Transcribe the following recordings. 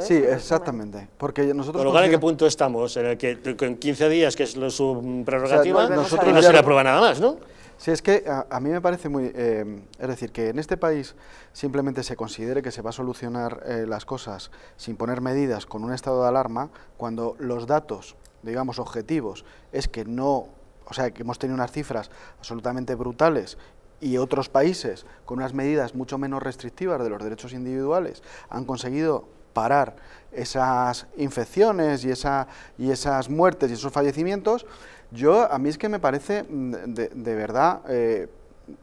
Sí, exactamente. Porque nosotros. Con ¿en qué punto estamos? En el que en 15 días, que es lo, su prerrogativa, nosotros no se le aprueba nada más, ¿no? Sí, es que a, mí me parece muy. Eh, es decir, que en este país simplemente se considere que se va a solucionar eh, las cosas sin poner medidas con un estado de alarma, cuando los datos, digamos, objetivos, es que no. O sea, que hemos tenido unas cifras absolutamente brutales y otros países con unas medidas mucho menos restrictivas de los derechos individuales han conseguido parar esas infecciones y, esa, y esas muertes y esos fallecimientos, yo a mí es que me parece mm, de, verdad eh,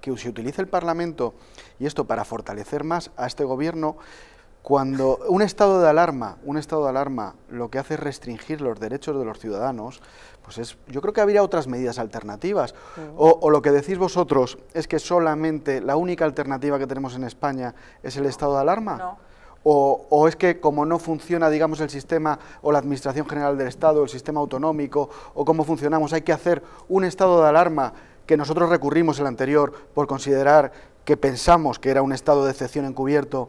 que se utilice el Parlamento y esto para fortalecer más a este gobierno cuando un estado de alarma, un estado de alarma lo que hace es restringir los derechos de los ciudadanos, pues es, yo creo que habría otras medidas alternativas. O, o, lo que decís vosotros es que solamente la única alternativa que tenemos en España es el estado de alarma. O, es que como no funciona, digamos, el sistema o la Administración General del Estado, el sistema autonómico, o cómo funcionamos, hay que hacer un estado de alarma que nosotros recurrimos el anterior por considerar que pensamos que era un estado de excepción encubierto,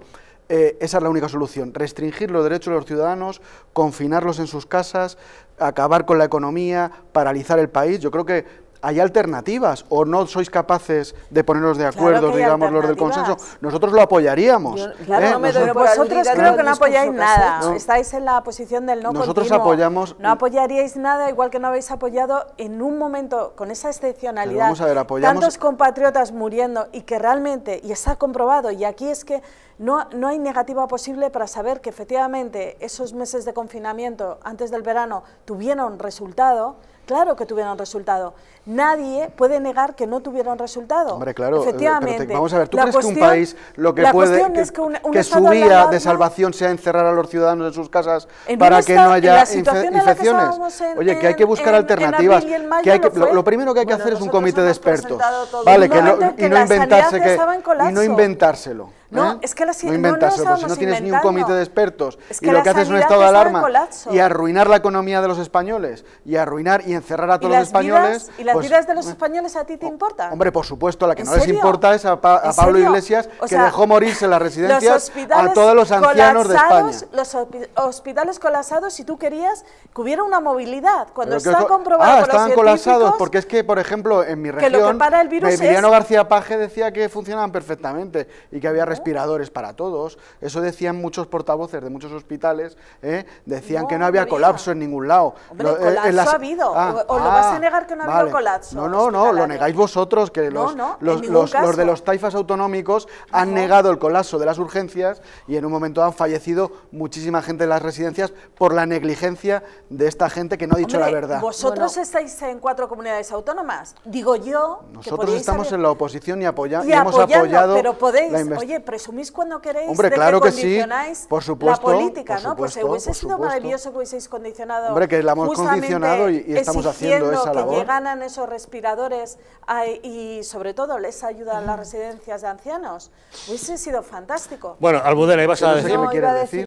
eh, esa es la única solución, restringir los derechos de los ciudadanos, confinarlos en sus casas, acabar con la economía, paralizar el país. Yo creo que hay alternativas o no sois capaces de poneros de acuerdo, digamos, los del consenso, nosotros lo apoyaríamos. claro, ¿eh? no me doy vosotros creo que no apoyáis nada, estáis en la posición del no Nosotros apoyamos... No apoyaríais nada, igual que no habéis apoyado en un momento, con esa excepcionalidad, vamos a tantos compatriotas muriendo y que realmente, y está comprobado, y aquí es que no, no hay negativa posible para saber que efectivamente esos meses de confinamiento antes del verano tuvieron resultado, Claro que tuvieron resultado. Nadie puede negar que no tuvieron resultado. Hombre, claro. Eh, efectivamente. vamos a ver, ¿tú crees que un país lo que puede. Que, es que, su vía de salvación sea encerrar a los ciudadanos en sus casas para que no haya infecciones? Oye, que hay que buscar alternativas. lo, primero que hay que hacer es un comité de expertos. Vale, que y no inventarse y no inventárselo. No, ¿eh? es que la no inventas, no, si no tienes ni un comité de expertos y lo que haces es un estado de alarma y arruinar la economía de los españoles y arruinar y encerrar a todos los españoles. ¿Y las pues, vidas de los eh, españoles a ti te oh, importa Hombre, por supuesto, la que no les importa es a, Pablo Iglesias, que dejó morirse en las residencias a todos los ancianos de España. Los hospitales colapsados, si tú querías que hubiera una movilidad, cuando está comprobado ah, estaban colapsados, porque es que, por ejemplo, en mi región, Emiliano García Paje decía que funcionaban perfectamente y que había respeto ah respiradores para todos, eso decían muchos portavoces de muchos hospitales, ¿eh? decían que no había, colapso en ningún lado. Hombre, eh, colapso ha habido, ah, o, lo vas a ah, negar que no ha habido colapso. No, no, no, lo negáis vosotros, que los, los, los, de los taifas autonómicos han negado el colapso de las urgencias y en un momento han fallecido muchísima gente en las residencias por la negligencia de esta gente que no ha dicho la verdad. Vosotros estáis en cuatro comunidades autónomas, digo yo. Nosotros estamos en la oposición y, apoyamos y, hemos apoyado pero podéis, la oye, presumís cuando queréis de que, condicionáis la política, ¿no? Pues hubiese sido maravilloso que hubieseis condicionado. Hombre, que la hemos condicionado y, estamos haciendo esa que labor. que llegaran esos respiradores y sobre todo les ayudan las residencias de ancianos. Hubiese sido fantástico. Bueno, Albudena, ibas a decir. No, me quieres decir